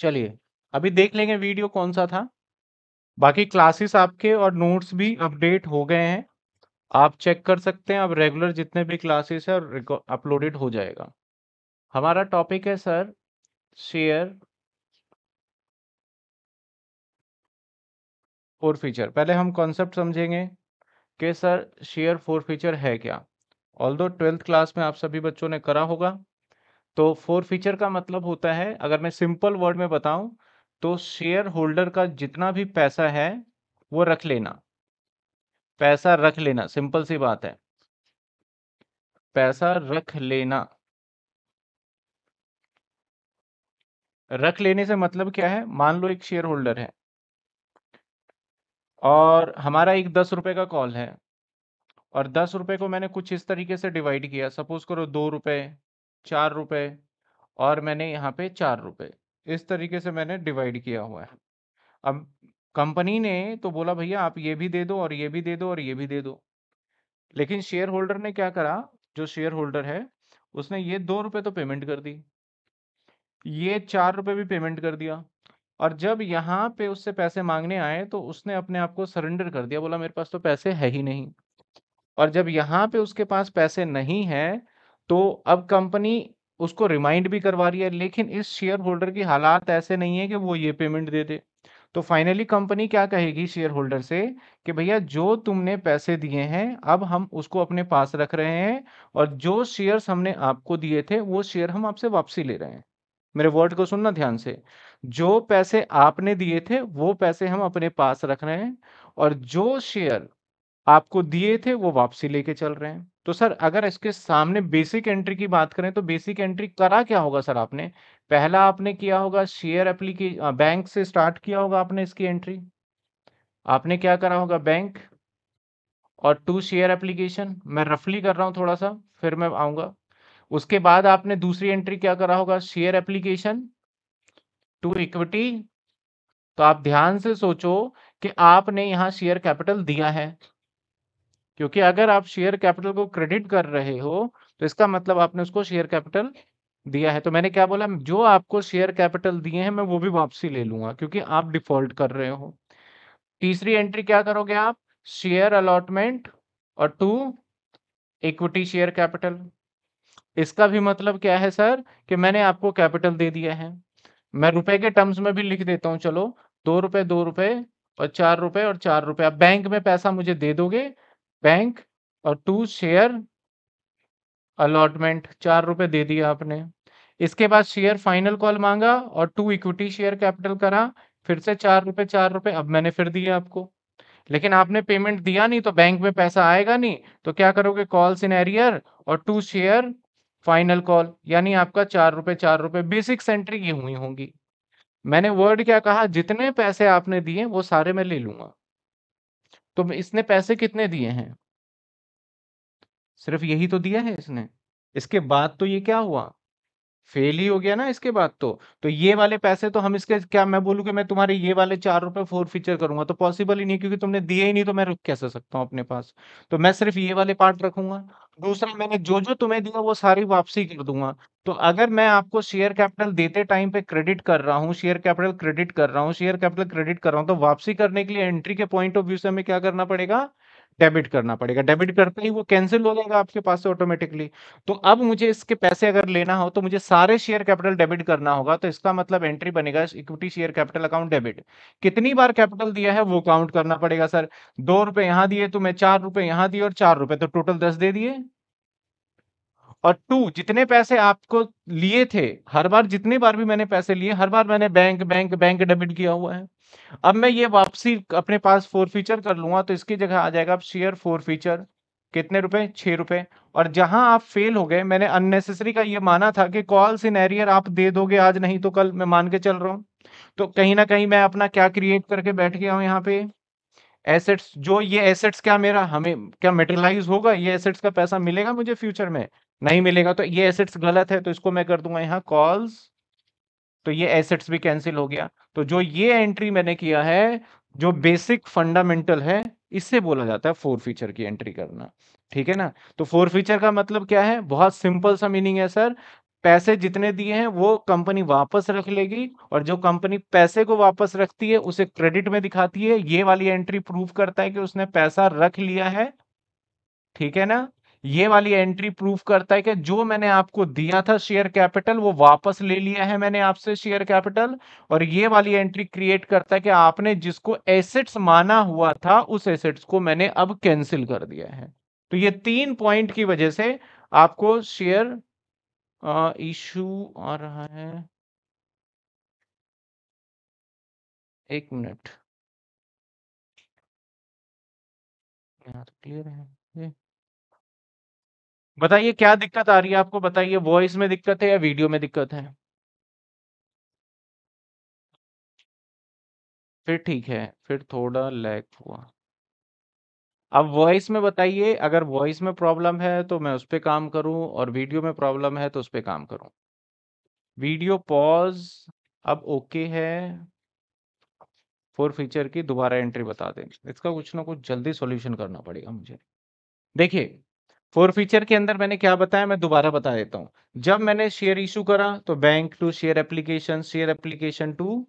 चलिए अभी देख लेंगे वीडियो कौन सा था बाकी क्लासेस आपके और नोट्स भी अपडेट हो गए हैं आप चेक कर सकते हैं अब रेगुलर जितने भी क्लासेस है अपलोडेड हो जाएगा हमारा टॉपिक है सर शेयर फोर फीचर पहले हम कॉन्सेप्ट समझेंगे कि सर शेयर फोर फीचर है क्या ऑल दो ट्वेल्थ क्लास में आप सभी बच्चों ने करा होगा तो फोर फीचर का मतलब होता है अगर मैं सिंपल वर्ड में बताऊं तो शेयर होल्डर का जितना भी पैसा है वो रख लेना पैसा रख लेना सिंपल सी बात है पैसा रख लेना रख लेने से मतलब क्या है मान लो एक शेयर होल्डर है और हमारा एक दस रुपए का कॉल है और दस रुपए को मैंने कुछ इस तरीके से डिवाइड किया सपोज करो दो रुपए चार रुपये और मैंने यहाँ पे चार रुपये इस तरीके से मैंने डिवाइड किया हुआ है अब कंपनी ने तो बोला भैया आप ये भी दे दो और ये भी दे दो और ये भी दे दो लेकिन शेयर होल्डर ने क्या करा जो शेयर होल्डर है उसने ये दो रुपये तो पेमेंट कर दी ये चार रुपये भी पेमेंट कर दिया और जब यहाँ पे उससे पैसे मांगने आए तो उसने अपने आप को सरेंडर कर दिया बोला मेरे पास तो पैसे है ही नहीं और जब यहाँ पे उसके पास पैसे नहीं है तो अब कंपनी उसको रिमाइंड भी करवा रही है लेकिन इस शेयर होल्डर की हालात ऐसे नहीं है कि वो ये पेमेंट दे दे तो फाइनली कंपनी क्या कहेगी शेयर होल्डर से कि भैया जो तुमने पैसे दिए हैं अब हम उसको अपने पास रख रहे हैं और जो शेयर्स हमने आपको दिए थे वो शेयर हम आपसे वापसी ले रहे हैं मेरे वर्ड को सुनना ध्यान से जो पैसे आपने दिए थे वो पैसे हम अपने पास रख रहे हैं और जो शेयर आपको दिए थे वो वापसी लेके चल रहे हैं तो सर अगर इसके सामने बेसिक एंट्री की बात करें तो बेसिक एंट्री करा क्या होगा सर आपने पहला आपने किया होगा शेयर एप्लीके बैंक से स्टार्ट किया होगा आपने इसकी एंट्री आपने क्या करा होगा बैंक और टू शेयर एप्लीकेशन मैं रफली कर रहा हूँ थोड़ा सा फिर मैं आऊँगा उसके बाद आपने दूसरी एंट्री क्या करा होगा शेयर एप्लीकेशन टू इक्विटी तो आप ध्यान से सोचो कि आपने यहाँ शेयर कैपिटल दिया है क्योंकि अगर आप शेयर कैपिटल को क्रेडिट कर रहे हो तो इसका मतलब आपने उसको शेयर कैपिटल दिया है तो मैंने क्या बोला जो आपको शेयर कैपिटल दिए हैं मैं वो भी वापसी ले लूंगा क्योंकि आप डिफॉल्ट कर रहे हो तीसरी एंट्री क्या करोगे आप शेयर अलॉटमेंट और टू इक्विटी शेयर कैपिटल इसका भी मतलब क्या है सर कि मैंने आपको कैपिटल दे दिया है मैं रुपए के टर्म्स में भी लिख देता हूं चलो दो रुपए दो रुपए और चार रुपए और चार रुपए आप बैंक में पैसा मुझे दे दोगे बैंक और टू शेयर अलॉटमेंट चार रुपए दे दिया आपने इसके बाद शेयर फाइनल कॉल मांगा और टू इक्विटी शेयर कैपिटल करा फिर से चार रुपए चार रुपए अब मैंने फिर दिए आपको लेकिन आपने पेमेंट दिया नहीं तो बैंक में पैसा आएगा नहीं तो क्या करोगे कॉल इन एरियर और टू शेयर फाइनल कॉल यानी आपका चार रुपए चार रुपए बेसिक सेंट्री ये हुई होंगी मैंने वर्ड क्या कहा जितने पैसे आपने दिए वो सारे मैं ले लूंगा तो इसने पैसे कितने दिए हैं सिर्फ यही तो दिया है इसने इसके बाद तो ये क्या हुआ फेल ही हो गया ना इसके बाद तो तो ये वाले पैसे तो हम इसके क्या मैं बोलूँ कि मैं तुम्हारे ये वाले चार रुपए फोर फीचर करूंगा तो पॉसिबल ही नहीं क्योंकि तुमने दिए ही नहीं तो मैं रुक कैसे सकता हूँ अपने पास तो मैं सिर्फ ये वाले पार्ट रखूंगा दूसरा मैंने जो जो तुम्हें दिया वो सारी वापसी कर दूंगा तो अगर मैं आपको शेयर कैपिटल देते टाइम पे क्रेडिट कर रहा हूँ शेयर कैपिटल क्रेडिट कर रहा हूँ शेयर कैपिटल क्रेडिट कर रहा हूँ तो वापसी करने के लिए एंट्री के पॉइंट ऑफ व्यू से हमें क्या करना पड़ेगा डेबिट करना पड़ेगा डेबिट करते ही वो कैंसिल हो जाएगा आपके पास से ऑटोमेटिकली तो अब मुझे इसके पैसे अगर लेना हो तो मुझे सारे शेयर कैपिटल डेबिट करना होगा तो इसका मतलब एंट्री बनेगा equity share capital account debit कितनी बार कैपिटल दिया है वो काउंट करना पड़ेगा सर दो रुपए यहाँ दिए तो मैं चार रुपए यहाँ दिए और चार रुपए तो टोटल दस दे दिए और टू जितने पैसे आपको लिए थे हर बार जितने बार भी मैंने पैसे लिए हर बार मैंने बैंक बैंक बैंक डेबिट किया हुआ है अब मैं ये वापसी अपने पास फोर फीचर कर लूंगा तो इसकी जगह आ जाएगा शेयर फोर फीचर कितने रुपए छः रुपए और जहां आप फेल हो गए मैंने अननेसेसरी का ये माना था कि कॉल सिनेरियर आप दे दोगे आज नहीं तो कल मैं मान के चल रहा हूँ तो कहीं ना कहीं मैं अपना क्या क्रिएट करके बैठ गया हूँ यहाँ पे एसेट्स जो ये एसेट्स क्या मेरा हमें क्या मेटेलाइज होगा ये एसेट्स का पैसा मिलेगा मुझे फ्यूचर में नहीं मिलेगा तो ये एसेट्स गलत है तो इसको मैं कर दूंगा यहाँ कॉल्स तो ये एसेट्स भी कैंसिल हो गया तो जो ये एंट्री मैंने किया है जो बेसिक फंडामेंटल है इससे बोला जाता है फोर फीचर की एंट्री करना ठीक है ना तो फोर फीचर का मतलब क्या है बहुत सिंपल सा मीनिंग है सर पैसे जितने दिए हैं वो कंपनी वापस रख लेगी और जो कंपनी पैसे को वापस रखती है उसे क्रेडिट में दिखाती है ये वाली एंट्री प्रूव करता है कि उसने पैसा रख लिया है ठीक है ना ये वाली एंट्री प्रूफ करता है कि जो मैंने आपको दिया था शेयर कैपिटल वो वापस ले लिया है मैंने आपसे शेयर कैपिटल और ये वाली एंट्री क्रिएट करता है कि आपने जिसको एसेट्स माना हुआ था उस एसेट्स को मैंने अब कैंसिल कर दिया है तो ये तीन पॉइंट की वजह से आपको शेयर इशू आ रहा है एक मिनट क्लियर है बताइए क्या दिक्कत आ रही है आपको बताइए वॉइस में दिक्कत है या वीडियो में दिक्कत है फिर ठीक है फिर थोड़ा लैग हुआ अब वॉइस में बताइए अगर वॉइस में प्रॉब्लम है तो मैं उस पर काम करूं और वीडियो में प्रॉब्लम है तो उस पर काम करूं वीडियो पॉज अब ओके है फोर फीचर की दोबारा एंट्री बता दें इसका कुछ ना कुछ जल्दी सॉल्यूशन करना पड़ेगा मुझे देखिए फोर फीचर के अंदर मैंने क्या बताया मैं दोबारा बता देता हूँ जब मैंने शेयर इशू करा तो bank to share application share application to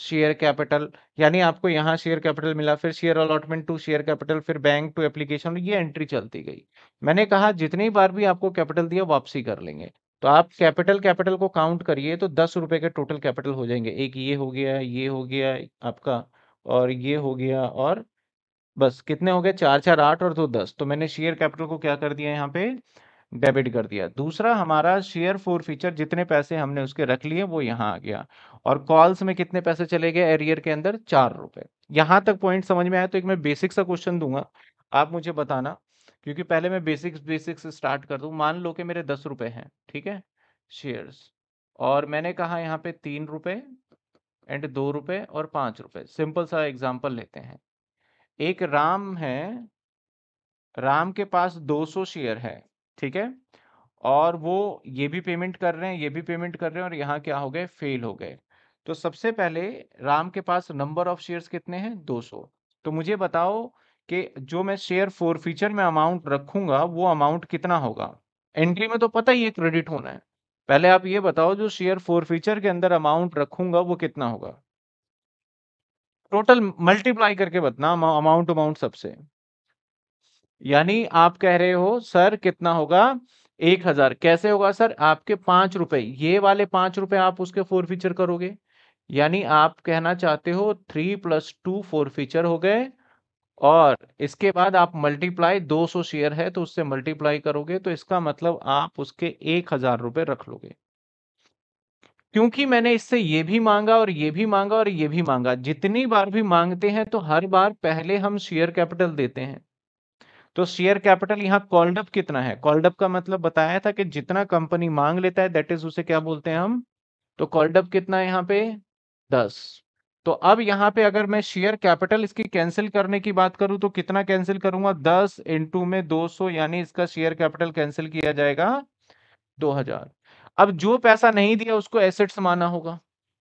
share capital यानी आपको यहाँ शेयर कैपिटल मिला फिर share allotment to share capital फिर बैंक टू एप्लीकेशन ये एंट्री चलती गई मैंने कहा जितनी बार भी आपको कैपिटल दिया वापसी कर लेंगे तो आप कैपिटल कैपिटल को काउंट करिए तो दस रुपए के टोटल कैपिटल हो जाएंगे एक ये हो गया ये हो गया आपका और ये हो गया और बस कितने हो गए चार चार आठ और दो दस तो मैंने शेयर कैपिटल को क्या कर दिया यहाँ पे डेबिट कर दिया दूसरा हमारा शेयर फोर फीचर जितने पैसे हमने उसके रख लिए वो यहाँ आ गया और कॉल्स में कितने पैसे चले गए एरियर के अंदर चार रुपए यहाँ तक पॉइंट समझ में आया तो एक मैं बेसिक सा क्वेश्चन दूंगा आप मुझे बताना क्योंकि पहले मैं बेसिक्स बेसिक्स स्टार्ट कर दूँ मान लो कि मेरे दस रुपये हैं ठीक है शेयर्स और मैंने कहा यहाँ पे तीन रुपये एंड दो रुपये और पाँच रुपये सिंपल सा एग्जाम्पल लेते हैं एक राम है राम के पास 200 शेयर है ठीक है और वो ये भी पेमेंट कर रहे हैं ये भी पेमेंट कर रहे हैं और यहाँ क्या हो गए फेल हो गए तो सबसे पहले राम के पास नंबर ऑफ शेयर्स कितने हैं 200 तो मुझे बताओ कि जो मैं शेयर फोर फीचर में अमाउंट रखूंगा वो अमाउंट कितना होगा एंट्री में तो पता ही है क्रेडिट होना है पहले आप ये बताओ जो शेयर फोर फीचर के अंदर अमाउंट रखूंगा वो कितना होगा टोटल मल्टीप्लाई करके बतना अमाउंट अमाउंट सबसे यानी आप कह रहे हो सर कितना होगा एक हजार कैसे होगा सर आपके पांच रुपए ये वाले पांच रुपए आप उसके फोर फीचर करोगे यानी आप कहना चाहते हो three plus two forfeiture हो गए और इसके बाद आप मल्टीप्लाई 200 शेयर है तो उससे मल्टीप्लाई करोगे तो इसका मतलब आप उसके एक हजार रुपए रख लोगे क्योंकि मैंने इससे ये भी मांगा और ये भी मांगा और ये भी मांगा जितनी बार भी मांगते हैं तो हर बार पहले हम शेयर कैपिटल देते हैं तो शेयर कैपिटल यहाँ कॉल्डअप कितना है कॉल्डअप का मतलब बताया था कि जितना कंपनी मांग लेता है दैट इज उसे क्या बोलते हैं हम तो कॉल्डअप कितना है यहाँ पे दस तो अब यहाँ पे अगर मैं शेयर कैपिटल इसकी कैंसिल करने की बात करूं तो कितना कैंसिल करूंगा दस इंटू में दो सौ यानी इसका शेयर कैपिटल कैंसिल किया जाएगा दो हजार अब जो पैसा नहीं दिया उसको एसेट्स माना होगा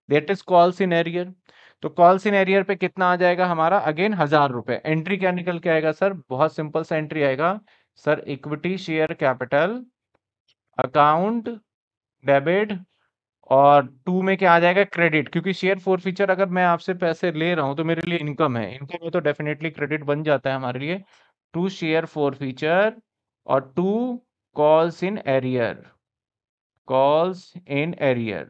देट इज कॉल एरियर तो कॉल एरियर पे कितना आ जाएगा हमारा अगेन हजार रुपए एंट्री क्या निकल के आएगा सर बहुत सिंपल सा एंट्री आएगा sir equity share capital account debit और टू में क्या आ जाएगा क्रेडिट क्योंकि शेयर फोर फीचर अगर मैं आपसे पैसे ले रहा हूं तो मेरे लिए इनकम है इनकम में तो डेफिनेटली क्रेडिट बन जाता है हमारे लिए टू शेयर फोर फीचर और to calls in arrear calls in arrear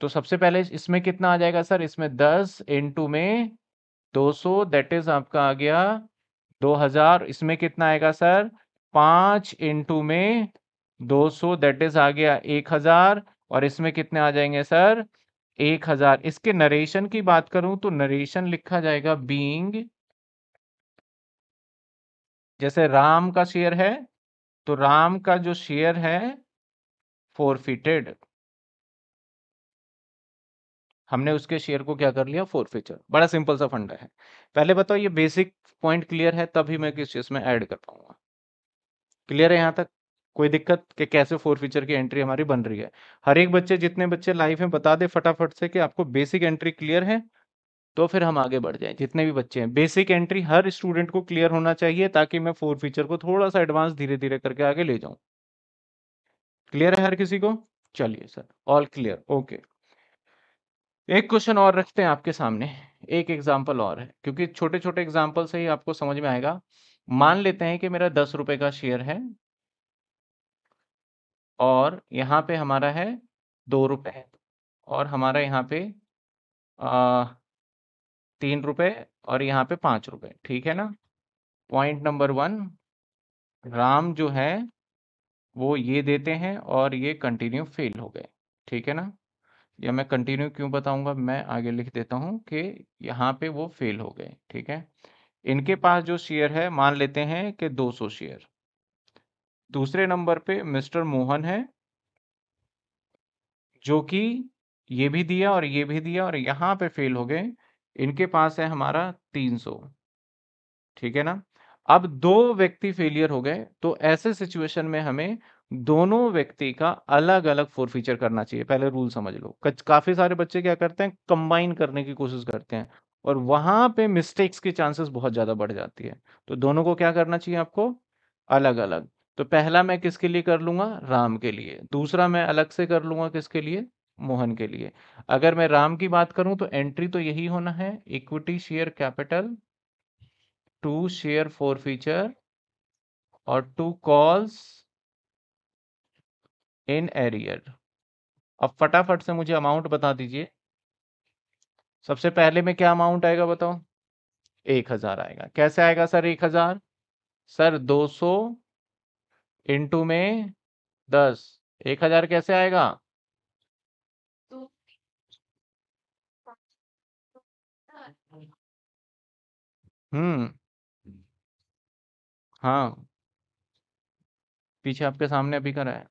तो सबसे पहले इसमें कितना आ जाएगा सर इसमें दस इंटू में दो सो दैट इज आपका आ गया दो हजार इसमें कितना आएगा सर पाँच इंटू में दो सो दैट इज आ गया एक हजार और इसमें कितने आ जाएंगे सर एक हजार इसके नरेशन की बात करूं तो नरेशन लिखा जाएगा बींग जैसे राम का शेयर है तो राम का जो शेयर है फोरफिटेड हमने उसके शेयर को क्या कर लिया फोरफिचर बड़ा सिंपल सा फंडा है पहले बताओ ये बेसिक पॉइंट क्लियर है तभी मैं किस चीज में ऐड कर पाऊंगा क्लियर है यहां तक कोई दिक्कत कि कैसे फोर फीचर की एंट्री हमारी बन रही है हर एक बच्चे जितने बच्चे लाइव हैं बता दे फटाफट से कि आपको बेसिक एंट्री क्लियर है तो फिर हम आगे बढ़ जाएं जितने भी बच्चे हैं बेसिक एंट्री हर स्टूडेंट को क्लियर होना चाहिए ताकि मैं फोर फीचर को थोड़ा सा एडवांस धीरे धीरे करके आगे ले जाऊं क्लियर है हर किसी को चलिए सर ऑल क्लियर ओके एक क्वेश्चन और रखते हैं आपके सामने एक एग्जाम्पल और है क्योंकि छोटे छोटे एग्जाम्पल से ही आपको समझ में आएगा मान लेते हैं कि मेरा दस रुपए का शेयर है और यहाँ पे हमारा है दो रुपए और हमारा यहाँ पे तीन रुपए और यहाँ पे पांच रुपए ठीक है ना पॉइंट नंबर वन राम जो है वो ये देते हैं और ये कंटिन्यू फेल हो गए ठीक है ना या मैं कंटिन्यू क्यों बताऊंगा मैं आगे लिख देता हूँ कि यहाँ पे वो फेल हो गए ठीक है इनके पास जो शेयर है मान लेते हैं कि 200 शेयर दूसरे नंबर पे मिस्टर मोहन है जो कि ये भी दिया और ये भी दिया और यहाँ पे फेल हो गए इनके पास है हमारा तीन सौ ठीक है ना अब दो व्यक्ति फेलियर हो गए तो ऐसे सिचुएशन में हमें दोनों व्यक्ति का अलग अलग फोर फीचर करना चाहिए पहले रूल समझ लो काफी सारे बच्चे क्या करते हैं कंबाइन करने की कोशिश करते हैं और वहां पे मिस्टेक्स के चांसेस बहुत ज्यादा बढ़ जाती है तो दोनों को क्या करना चाहिए आपको अलग अलग तो पहला मैं किसके लिए कर लूंगा राम के लिए दूसरा मैं अलग से कर लूंगा किसके लिए मोहन के लिए अगर मैं राम की बात करूं तो एंट्री तो यही होना है equity share capital to share forfeiture और टू कॉल्स इन एरियर अब फटाफट से मुझे अमाउंट बता दीजिए सबसे पहले में क्या अमाउंट आएगा बताओ एक हजार आएगा कैसे आएगा सर एक हजार सर दो सौ इंटू में दस एक हजार कैसे आएगा हम्म हाँ। पीछे आपके सामने अभी करा है।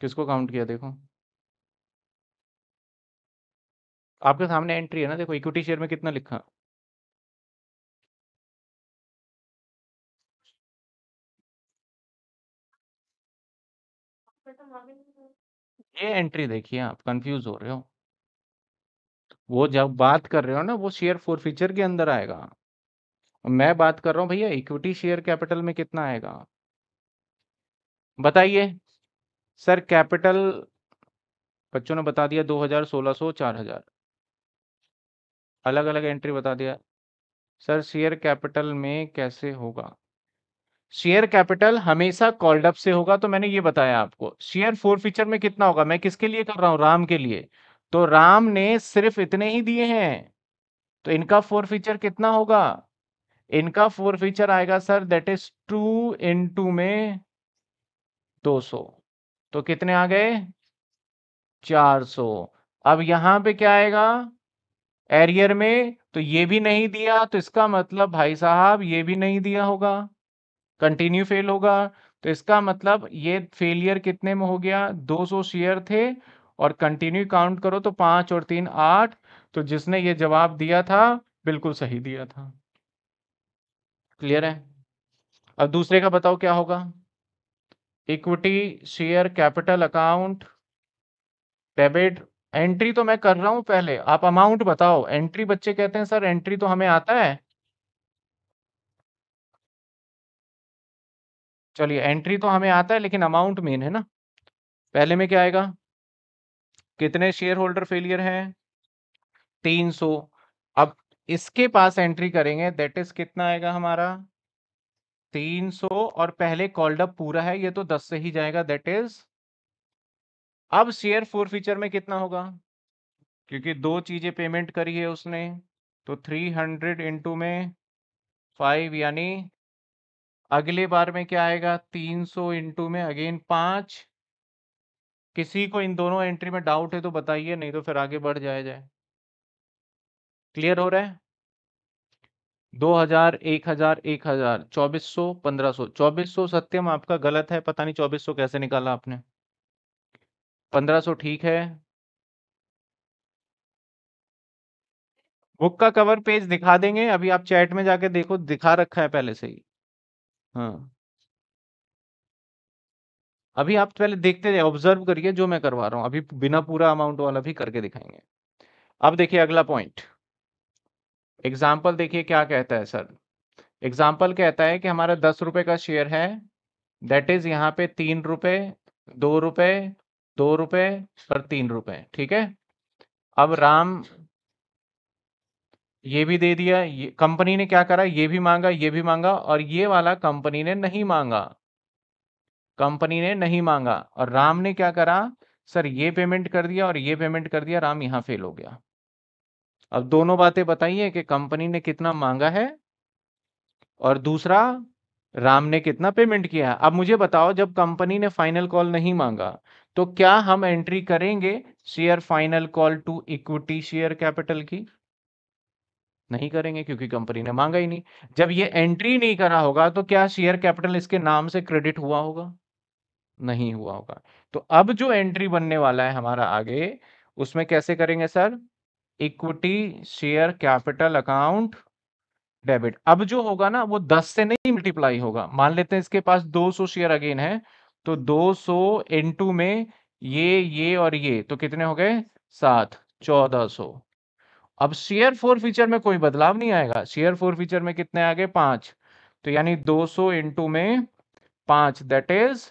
किसको काउंट किया देखो? आपके सामने एंट्री है ना देखो इक्विटी शेयर में कितना लिखा? ये एंट्री देखिए आप, कंफ्यूज हो रहे हो। वो जब बात कर रहे हो ना वो शेयर फोर फीचर के अंदर आएगा मैं बात कर रहा हूँ भैया इक्विटी शेयर कैपिटल में कितना आएगा बताइए सर कैपिटल बच्चों ने बता दिया दो हजार सोलह सौ चार हजार अलग अलग एंट्री बता दिया सर शेयर कैपिटल में कैसे होगा शेयर कैपिटल हमेशा कॉल्डअप से होगा तो मैंने ये बताया आपको शेयर फोर फीचर में कितना होगा मैं किसके लिए कर रहा हूँ राम के लिए तो राम ने सिर्फ इतने ही दिए हैं तो इनका फोर फीचर कितना होगा इनका फोर फीचर आएगा sir that is two in two में दो सौ तो कितने आ गए चार सौ अब यहां पे क्या आएगा एरियर में तो ये भी नहीं दिया तो इसका मतलब भाई साहब ये भी नहीं दिया होगा कंटिन्यू फेल होगा तो इसका मतलब ये फेलियर कितने में हो गया 200 शेयर थे और कंटिन्यू काउंट करो तो पांच और तीन आठ तो जिसने ये जवाब दिया था बिल्कुल सही दिया था क्लियर है अब दूसरे का बताओ क्या होगा equity share capital account debit entry तो मैं कर रहा हूं पहले आप अमाउंट बताओ एंट्री बच्चे कहते हैं सर एंट्री तो हमें आता है चलिए एंट्री तो हमें आता है लेकिन अमाउंट मेन है ना पहले में क्या आएगा कितने शेयर होल्डर फेलियर हैं 300 अब इसके पास एंट्री करेंगे दैट इज कितना आएगा हमारा 300 और पहले कॉल्ड अप पूरा है ये तो 10 से ही जाएगा दैट इज अब शेयर फोर फीचर में कितना होगा क्योंकि दो चीजें पेमेंट करी है उसने तो 300 हंड्रेड इंटू में फाइव यानी अगले बार में क्या आएगा 300 सौ इंटू में अगेन पांच किसी को इन दोनों एंट्री में डाउट है तो बताइए नहीं तो फिर आगे बढ़ जाया जाए क्लियर हो रहा है दो हजार एक हजार एक हजार चौबीस सौ पंद्रह सो चौबीस सौ सत्यम आपका गलत है पता नहीं चौबीस सौ कैसे निकाला आपने पंद्रह सो ठीक है बुक का कवर पेज दिखा देंगे अभी आप चैट में जाके देखो दिखा रखा है पहले से ही हाँ अभी आप पहले देखते रहे ऑब्जर्व करिए जो मैं करवा रहा हूं अभी बिना पूरा अमाउंट वाला भी करके दिखाएंगे अब देखिए अगला पॉइंट एग्जाम्पल देखिए क्या कहता है सर एग्जाम्पल कहता है कि हमारा दस रुपए का शेयर है दैट इज यहाँ पे तीन रुपए दो रुपये दो रुपए और तीन रुपए ठीक है अब राम ये भी दे दिया कंपनी ने क्या करा ये भी मांगा ये भी मांगा और ये वाला कंपनी ने नहीं मांगा कंपनी ने नहीं मांगा और राम ने क्या करा सर ये पेमेंट कर दिया और ये पेमेंट कर दिया राम यहां फेल हो गया अब दोनों बातें बताइए कि कंपनी ने कितना मांगा है और दूसरा राम ने कितना पेमेंट किया है अब मुझे बताओ जब कंपनी ने फाइनल कॉल नहीं मांगा तो क्या हम एंट्री करेंगे share final call to equity share capital की नहीं करेंगे क्योंकि कंपनी ने मांगा ही नहीं जब ये एंट्री नहीं करा होगा तो क्या शेयर कैपिटल इसके नाम से क्रेडिट हुआ होगा नहीं हुआ होगा तो अब जो एंट्री बनने वाला है हमारा आगे उसमें कैसे करेंगे sir equity share capital account debit अब जो होगा ना वो 10 से नहीं मल्टीप्लाई होगा मान लेते हैं इसके पास 200 शेयर अगेन है तो 200 सौ टू में ये ये और ये तो कितने हो गए सात चौदह सो अब शेयर फोर फीचर में कोई बदलाव नहीं आएगा शेयर फोर फीचर में कितने आगे पांच तो यानी 200 सौ टू में पांच दैट इज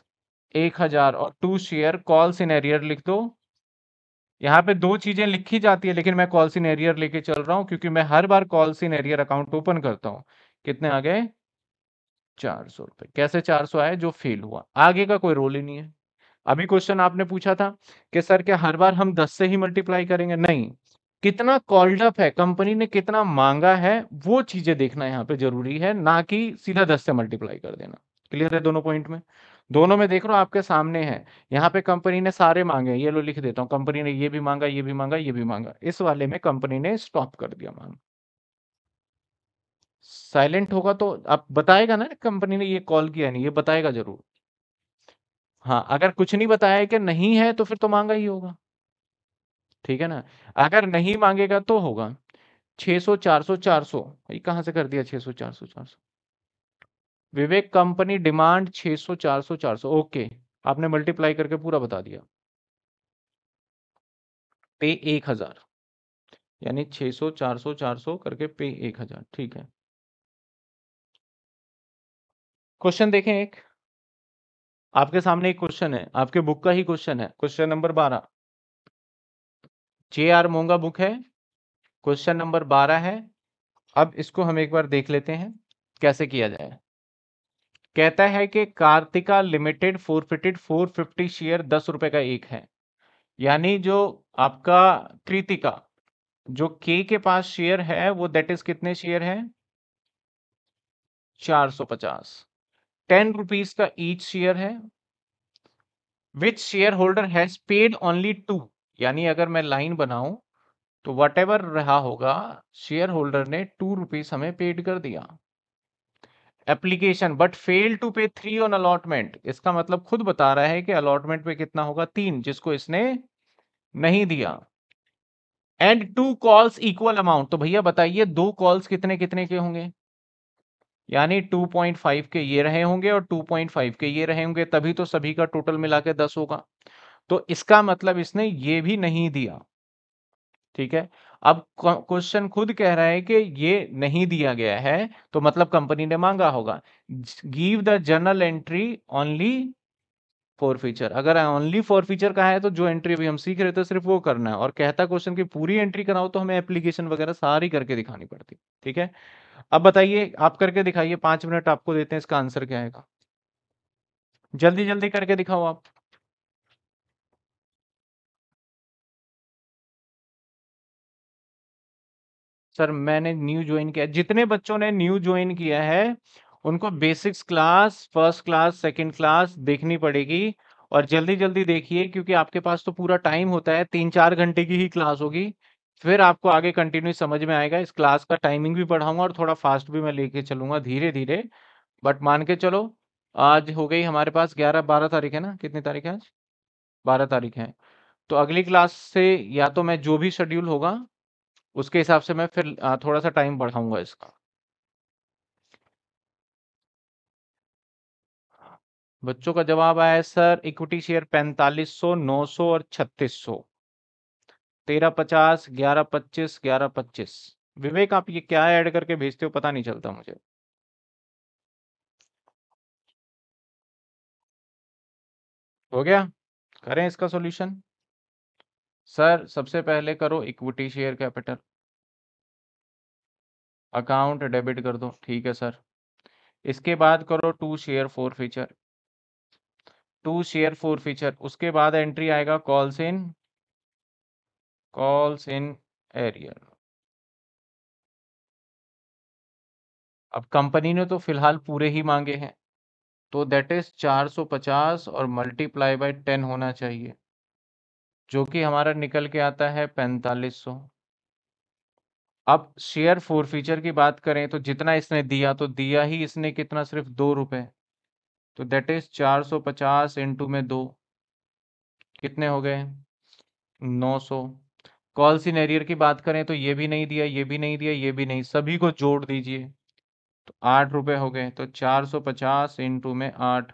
एक हजार और to share call in arrear लिख दो यहाँ पे दो चीजें लिखी जाती है लेकिन मैं कॉल इन एरियर लेके चल रहा हूँ क्योंकि मैं हर बार call in arrear account open करता हूँ कितने आ गए चार सौ रुपए कैसे चार सौ आए जो फेल हुआ आगे का कोई रोल ही नहीं है अभी क्वेश्चन आपने पूछा था कि सर क्या हर बार हम दस से ही मल्टीप्लाई करेंगे नहीं कितना कॉल्ड अप है कंपनी ने कितना मांगा है वो चीजें देखना यहाँ पे जरूरी है ना कि सीधा दस से मल्टीप्लाई कर देना क्लियर है दोनों पॉइंट में दोनों में देख रहा हूँ आपके सामने है यहाँ पे कंपनी ने सारे मांगे ये लो लिख देता हूँ कंपनी ने ये भी मांगा ये भी मांगा ये भी मांगा इस वाले में कंपनी ने स्टॉप कर दिया मांग साइलेंट होगा तो आप बताएगा ना कंपनी ने ये कॉल किया नहीं ये बताएगा जरूर हाँ अगर कुछ नहीं बताया कि नहीं है तो फिर तो मांगा ही होगा ठीक है ना अगर नहीं मांगेगा तो होगा 600 400 400 सौ कहां से कर दिया 600 400 400 विवेक कंपनी डिमांड 600 400 400 ओके आपने मल्टीप्लाई करके पूरा बता दिया पे एक हजार यानी 600 400 400 करके पे एक हजार ठीक है क्वेश्चन देखें एक आपके सामने एक क्वेश्चन है आपके बुक का ही क्वेश्चन है क्वेश्चन नंबर बारह जे आर मोंगा बुक है क्वेश्चन नंबर बारह है अब इसको हम एक बार देख लेते हैं कैसे किया जाए कहता है कि Kartika limited forfeited four fifty share दस रुपए का एक है यानी जो आपका कृतिका जो के के पास शेयर है वो दैट इज कितने शेयर है चार सौ पचास टेन रुपीज का ईच शेयर है which shareholder has paid only two यानी अगर मैं लाइन बनाऊं तो वट रहा होगा शेयर होल्डर ने टू रुपीज हमें पेड कर दिया application but fail to pay three on allotment इसका मतलब खुद बता रहा है कि अलॉटमेंट पे कितना होगा तीन जिसको इसने नहीं दिया and two calls equal amount तो भैया बताइए दो कॉल्स कितने कितने के होंगे यानी 2.5 के ये रहे होंगे और 2.5 के ये रहे होंगे तभी तो सभी का टोटल मिला के दस होगा तो इसका मतलब इसने ये भी नहीं दिया ठीक है अब क्वेश्चन खुद कह रहा है कि ये नहीं दिया गया है तो मतलब कंपनी ने मांगा होगा give the journal entry only forfeiture अगर ओनली फोर फीचर कहा है तो जो एंट्री अभी हम सीख रहे थे सिर्फ वो करना है और कहता क्वेश्चन की पूरी एंट्री कराओ तो हमें एप्लीकेशन वगैरह सारी करके दिखानी पड़ती ठीक है अब बताइए आप करके दिखाइए पांच मिनट आपको देते हैं इसका आंसर क्या आएगा जल्दी जल्दी करके दिखाओ आप सर मैंने न्यू ज्वाइन किया जितने बच्चों ने न्यू ज्वाइन किया है उनको basics class first class second class देखनी पड़ेगी और जल्दी जल्दी देखिए क्योंकि आपके पास तो पूरा टाइम होता है तीन चार घंटे की ही क्लास होगी फिर आपको आगे कंटिन्यू समझ में आएगा इस क्लास का टाइमिंग भी बढ़ाऊंगा और थोड़ा फास्ट भी मैं लेके चलूंगा धीरे धीरे बट मान के चलो आज हो गई हमारे पास ग्यारह बारह तारीख है ना कितनी तारीख है आज बारह तारीख है तो अगली क्लास से या तो मैं जो भी शेड्यूल होगा उसके हिसाब से मैं फिर थोड़ा सा टाइम बढ़ाऊंगा इसका बच्चों का जवाब आया सर इक्विटी शेयर पैंतालीस सौ नौ सौ और छत्तीस सौ तेरह पचास ग्यारह पच्चीस ग्यारह पच्चीस विवेक आप ये क्या ऐड करके भेजते हो पता नहीं चलता मुझे हो गया करें इसका सॉल्यूशन सर सबसे पहले करो equity share capital account debit कर दो ठीक है सर इसके बाद करो to share forfeiture to share forfeiture उसके बाद एंट्री आएगा calls in calls in arrear अब कंपनी ने तो फिलहाल पूरे ही मांगे हैं तो दैट इज 450 और मल्टीप्लाई बाय 10 होना चाहिए जो कि हमारा निकल के आता है पैंतालीस सौ अब शेयर फोर फीचर की बात करें तो जितना इसने दिया तो दिया ही इसने कितना सिर्फ दो रुपए तो देट इज चार सौ पचास इंटू में दो कितने हो गए नौ सौ कॉल सीनेरियर की बात करें तो ये भी नहीं दिया ये भी नहीं दिया ये भी नहीं सभी को जोड़ दीजिए तो आठ रुपए हो गए तो चार सौ पचास इंटू में आठ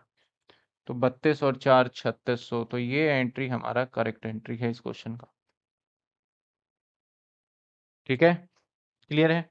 तो बत्तीस और चार छत्तीस सौ तो ये एंट्री हमारा करेक्ट एंट्री है इस क्वेश्चन का ठीक है क्लियर है